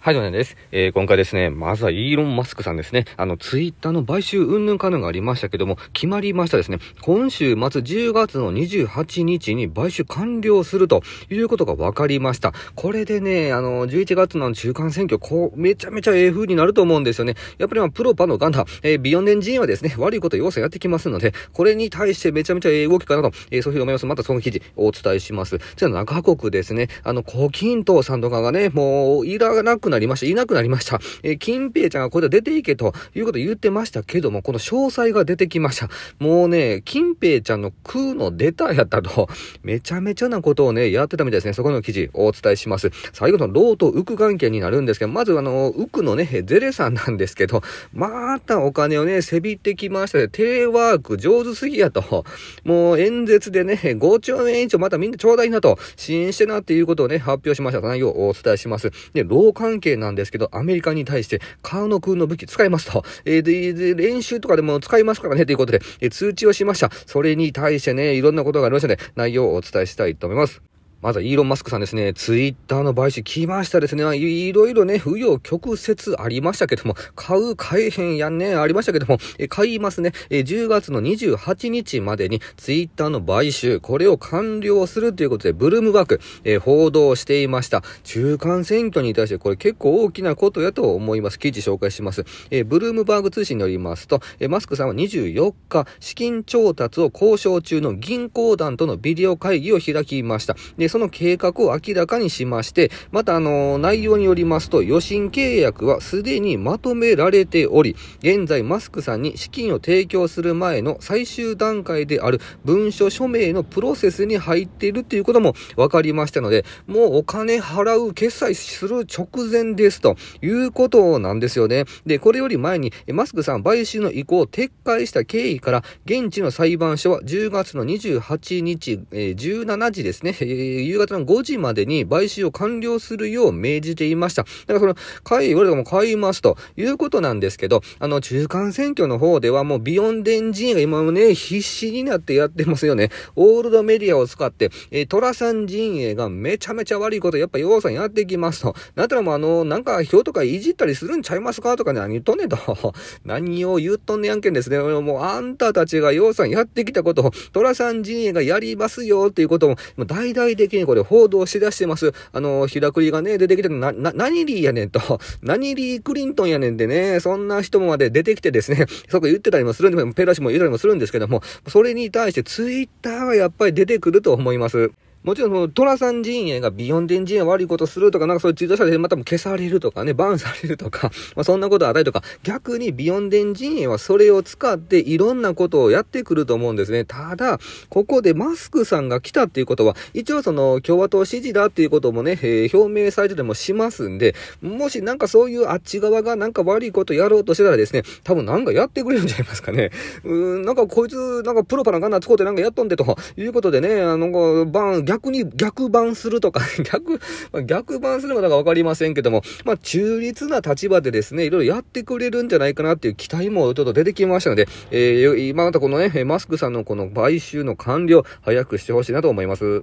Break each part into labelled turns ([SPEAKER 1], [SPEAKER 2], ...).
[SPEAKER 1] はい、どうもです。えー、今回ですね、まずはイーロン・マスクさんですね。あの、ツイッターの買収云々かぬがありましたけども、決まりましたですね。今週末10月の28日に買収完了するということが分かりました。これでね、あの、11月の中間選挙、こう、めちゃめちゃええ風になると思うんですよね。やっぱりまあ、プロパのガンダ、えー、ビヨンデン人はですね、悪いこと要素やってきますので、これに対してめちゃめちゃええ動きかなと、えー、そういうふうに思います。またその記事お伝えします。じゃあ、中国ですね、あの、胡錦涛さんとかがね、もう、いらなくくなりました。いなくなりました。えー、金平ちゃんがこれで出ていけということ言ってましたけども、この詳細が出てきました。もうね、金平ちゃんの空の出たやったと、めちゃめちゃなことをね、やってたみたいですね。そこの記事をお伝えします。最後のローとウク関係になるんですけど、まずあの、浮くのね、ゼレさんなんですけど、またお金をね、せびってきましたで、テレワーク上手すぎやと。もう演説でね、5兆円以上またみんなちょうだいなと、支援してなっていうことをね、発表しました。内容をお伝えします。で、老関関係なんですけど、アメリカに対して、カーノ君の武器使いますと、えー、で、練習とかでも使いますからね、ということで、えー、通知をしました。それに対してね、いろんなことがありましたね、内容をお伝えしたいと思います。まずはイーロン・マスクさんですね、ツイッターの買収来ましたですね。いろいろね、不要曲折ありましたけども、買う、買えへんやんね、ありましたけども、え買いますねえ。10月の28日までにツイッターの買収、これを完了するということで、ブルームバーク、え報道していました。中間選挙に対して、これ結構大きなことやと思います。記事紹介します。えブルームバーグ通信によりますと、えマスクさんは24日、資金調達を交渉中の銀行団とのビデオ会議を開きました。でその計画を明らかにしまして、また、あの内容によりますと、予診契約はすでにまとめられており、現在マスクさんに資金を提供する前の最終段階である文書署名のプロセスに入っているということも分かりましたので、もうお金払う、決済する直前ですということなんですよね。で、これより前に、マスクさん買収の意向を撤回した経緯から、現地の裁判所は10月の28日、えー、17時ですね、えー夕方の5時までに買収を完了するよう命じていました。だからその、買い、俺も買いますということなんですけど、あの、中間選挙の方ではもうビヨンデン陣営が今もね、必死になってやってますよね。オールドメディアを使って、えー、トラさん陣営がめちゃめちゃ悪いこと、やっぱようさんやってきますと。なったらもうあの、なんか票とかいじったりするんちゃいますかとかね、何言っとんねんと。何を言っとんねやんけんですね。もうあんたたちがようさんやってきたことを、トラさん陣営がやりますよっていうことも、もう大々的にこれ報道しだしてます。あの、くりがね、出てきてな、な、何リーやねんと、何リークリントンやねんでね、そんな人まで出てきてですね、そこ言ってたりもするんで、ペラシも言ったりもするんですけども、それに対してツイッターはやっぱり出てくると思います。もちろん、トラさん陣営がビヨンデン陣営悪いことするとか、なんかそういうツイートしたらまたも消されるとかね、バンされるとか、まあ、そんなことあたりとか、逆にビヨンデン陣営はそれを使っていろんなことをやってくると思うんですね。ただ、ここでマスクさんが来たっていうことは、一応その共和党支持だっていうこともね、えー、表明されてでもしますんで、もしなんかそういうあっち側がなんか悪いことやろうとしてたらですね、多分なんかやってくれるんじゃないですかね。うーん、なんかこいつ、なんかプロパラガンナ使うてなんかやっとんでということでね、あの、バン、逆に逆版するとか、逆、まあ、逆版するのかどうかわかりませんけども、まあ、中立な立場でですね、いろいろやってくれるんじゃないかなっていう期待もちょっと出てきましたので、えー、今またこのね、マスクさんのこの買収の完了、早くしてほしいなと思います。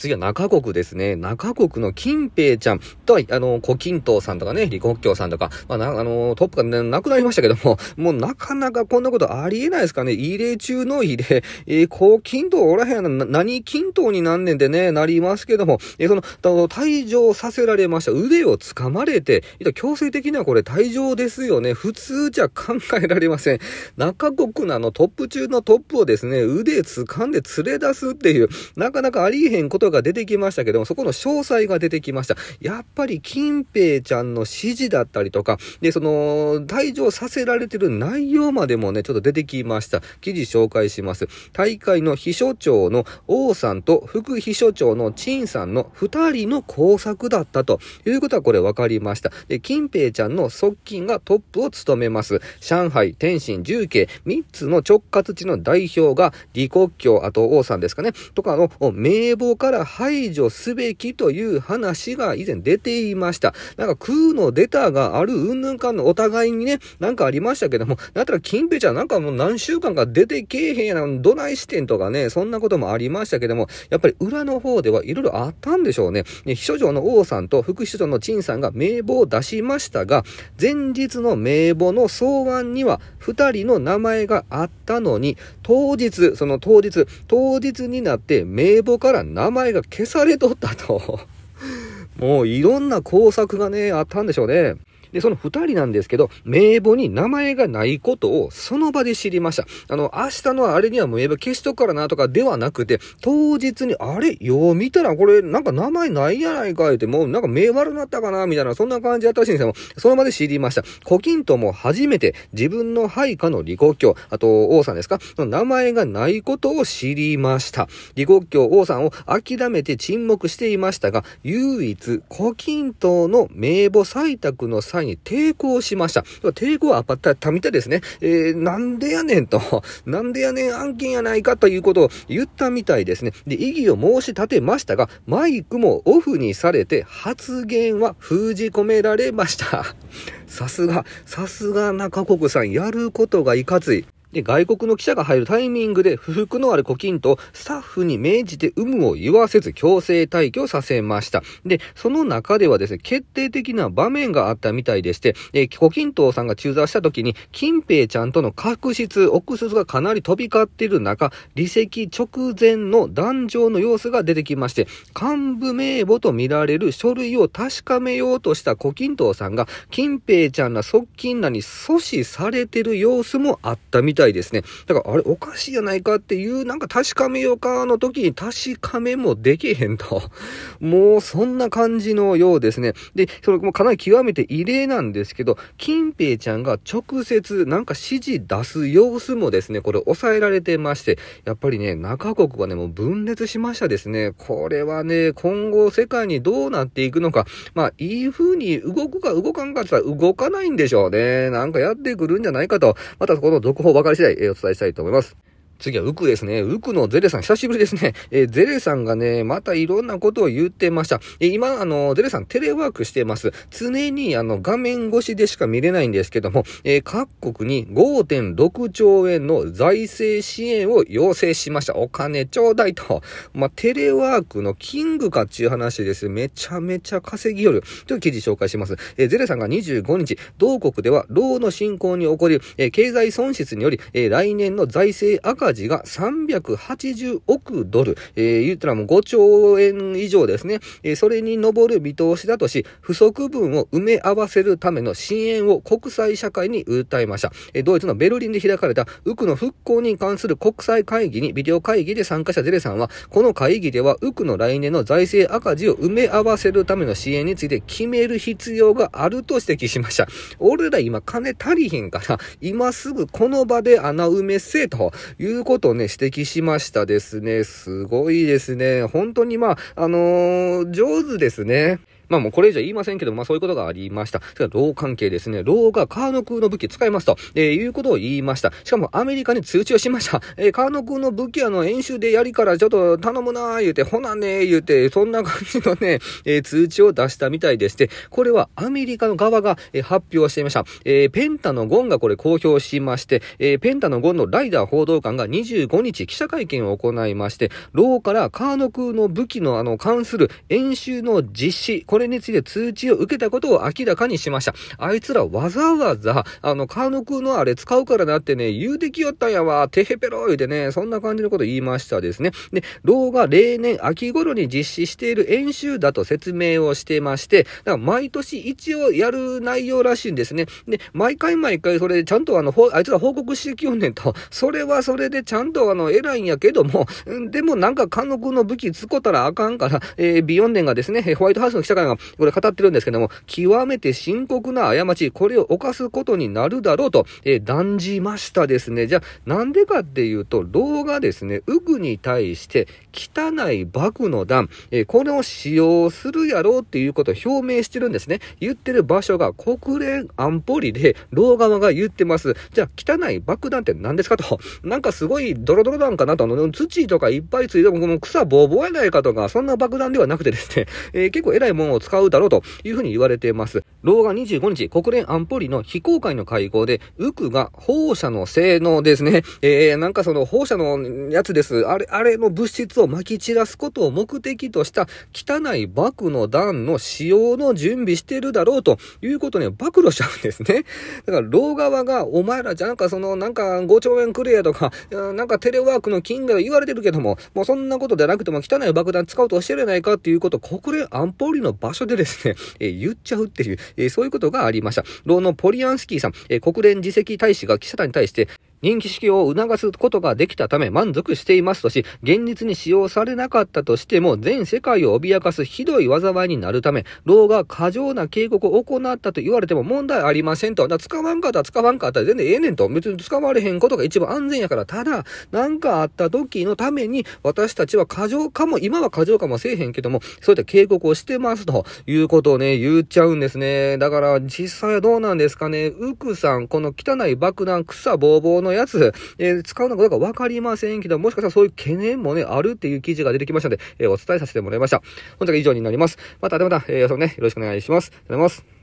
[SPEAKER 1] 次は中国ですね。中国の金平ちゃんとは、あの、胡錦涛さんとかね、李克強さんとか、まあ、なあの、トップが、ね、なくなりましたけども、もうなかなかこんなことありえないですかね。異例中の異例。えー、胡錦涛おらへんな、何均等になんねんでね、なりますけども、えー、その、退場させられました。腕を掴まれて、強制的にはこれ退場ですよね。普通じゃ考えられません。中国のあのトップ中のトップをですね、腕掴んで連れ出すっていう、なかなかありえへんことが出てきましたけども、そこの詳細が出てきました。やっぱり金平ちゃんの指示だったりとか、で、その、退場させられてる内容までもね、ちょっと出てきました。記事紹介します。大会の秘書長の王さんと副秘書長の陳さんの2人の工作だったということはこれ分かりました。で、金平ちゃんの側近がトップを務めます。上海、天津、重慶、3つの直轄地の代表が李克強、あと王さんですかね、とかの名簿かから排除すべきという話が以前出ていました。なんか空の出たがあるうんぬんかんのお互いにね、なんかありましたけども、だったら金平ちゃんなんかもう何週間か出てけえへんやな、どないしてんとかね、そんなこともありましたけども、やっぱり裏の方ではいろいろあったんでしょうね。ね秘書長の王さんと副秘書長の陳さんが名簿を出しましたが、前日の名簿の草案には2人の名前があったのに、当日、その当日、当日になって名簿から名前前が消されとったと もういろんな工作がね、あったんでしょうね。で、その2人なんですけど、名簿に名前がないことをその場で知りました。あの、明日のあれには名簿消しとくからなとかではなくて、当日に、あれ、よう見たらこれ、なんか名前ないやないかいって、もうなんか目悪なったかなみたいな、そんな感じだったらしいんですけどその場で知りました。コキンとも初めて自分の配下の李国境、あと、王さんですかの名前がないことを知りました。李国境王さんを諦めて沈黙していましたが、唯一、胡錦涛の名簿採択の際範囲に抵抗しました。抵抗はあったたみたですね。えー、なんでやねんと、なんでやねん案件やないかということを言ったみたいですね。で、異議を申し立てましたが、マイクもオフにされて発言は封じ込められました。さすが、さすが中国さん、やることがいかつい。で、外国の記者が入るタイミングで不服のある古今とスタッフに命じて有無を言わせず強制退去させました。で、その中ではですね、決定的な場面があったみたいでして、えー、胡錦涛さんが駐在した時に、金平ちゃんとの確執、憶説がかなり飛び交っている中、離席直前の壇上の様子が出てきまして、幹部名簿と見られる書類を確かめようとした古今涛さんが、金平ちゃんら側近らに阻止されてる様子もあったみたいたいですね。だから、あれおかしいやないかっていう、なんか確かめようかの時に確かめもできへんと。もうそんな感じのようですね。で、それもかなり極めて異例なんですけど、金平ちゃんが直接なんか指示出す様子もですね、これ抑えられてまして、やっぱりね、中国はね、もう分裂しましたですね。これはね、今後世界にどうなっていくのか、まあ、いい風に動くか動かんかって言ったら動かないんでしょうね。なんかやってくるんじゃないかと。またこの続報分かり次第、えお伝えしたいと思います。次はウクですね。ウクのゼレさん、久しぶりですね。えー、ゼレさんがね、またいろんなことを言ってました。えー、今、あの、ゼレさんテレワークしてます。常にあの、画面越しでしか見れないんですけども、えー、各国に5.6兆円の財政支援を要請しました。お金ちょうだいと。まあ、テレワークのキングかっていう話です。めちゃめちゃ稼ぎよる。という記事紹介します。えゼレさんが25日、同国では、老の進行に起こり、え経済損失により、え来年の財政赤字味が380億ドル、えー、言ったらもう5兆円以上ですね、えー、それに上る見通しだとし、不足分を埋め合わせるための支援を国際社会に訴えました。えー、ドイツのベルリンで開かれた、ウクの復興に関する国際会議に、ビデオ会議で参加したゼレさんは、この会議では、ウクの来年の財政赤字を埋め合わせるための支援について決める必要があると指摘しました。俺ら今金足りひんから、今すぐこの場で穴埋めせえといういうことをね、指摘しましたですね。すごいですね。本当にまあ、あのー、上手ですね。まあもうこれ以上言いませんけど、まあそういうことがありました。それから老関係ですね。老がカーノ空の武器使いますと、えー、いうことを言いました。しかもアメリカに通知をしました。えー、カーノ空の武器あの演習でやりからちょっと頼むなー言うて、ほなねー言うて、そんな感じのね、えー、通知を出したみたいでして、これはアメリカの側が、えー、発表していました。えー、ペンタのゴンがこれ公表しまして、えー、ペンタのゴンのライダー報道官が25日記者会見を行いまして、ーからカーノ空の武器のあの関する演習の実施、これそれについて通知を受けたことを明らかにしました。あいつらわざわざ、あの、カーノ君のあれ使うからなってね、言うてきよったんやわ、てへぺろいでね、そんな感じのこと言いましたですね。で、老が例年秋頃に実施している演習だと説明をしてまして、だから毎年一応やる内容らしいんですね。で、毎回毎回それちゃんとあの、あいつら報告してきよんねんと、それはそれでちゃんとあの、偉いんやけども、でもなんかカーノ君の武器使ったらあかんから、えー、ビヨンデンがですね、ホワイトハウスの記者会が、これ語ってるんですけども、極めて深刻な過ち、これを犯すことになるだろうと、えー、断じましたですね。じゃあ、なんでかっていうと、老がですね、ウ具に対して汚い爆の弾、えー、これを使用するやろうっていうことを表明してるんですね。言ってる場所が国連安保理で、老側が言ってます。じゃあ、汚い爆弾って何ですかと。なんかすごいドロドロ弾かなと、あの、土とかいっぱいついても、も草ボーボーやないかとか、そんな爆弾ではなくてですね、えー、結構偉いものを使うだろうというふうに言われています。動画25日、国連安保理の非公開の会合で、ウクが放射の性能ですね。えー、なんかその放射のやつです。あれ、あれの物質を撒き散らすことを目的とした汚い爆の弾の使用の準備してるだろうということに暴露しちゃうんですね。だから、老側が、お前らじゃなんかその、なんか5兆円くれやとか、なんかテレワークの金が言われてるけども、もうそんなことじゃなくても汚い爆弾使おうとしてるじゃないかっていうことを国連安保理の場所でですね、えー、言っちゃうっていう、えー、そういうことがありました。ローのポリアンスキーさん、えー、国連次席大使が記者団に対して、認識を促すことができたため満足していますとし、現実に使用されなかったとしても、全世界を脅かすひどい災いになるため、老が過剰な警告を行ったと言われても問題ありませんと。だ使わんかったら使わんかったら全然ええねんと。別に使われへんことが一番安全やから、ただ、何かあった時のために、私たちは過剰かも、今は過剰かもせえへんけども、そういった警告をしてますということをね、言っちゃうんですね。だから、実際はどうなんですかね。ウクさん、この汚い爆弾、草ぼうぼうののやつ、えー、使うのかどうかわかりませんけど、もしかしたらそういう懸念もね、あるっていう記事が出てきましたので、えー、お伝えさせてもらいました。本日は以上になります。またまた、えー、予想ね、よろしくお願いします。ありがとうございます。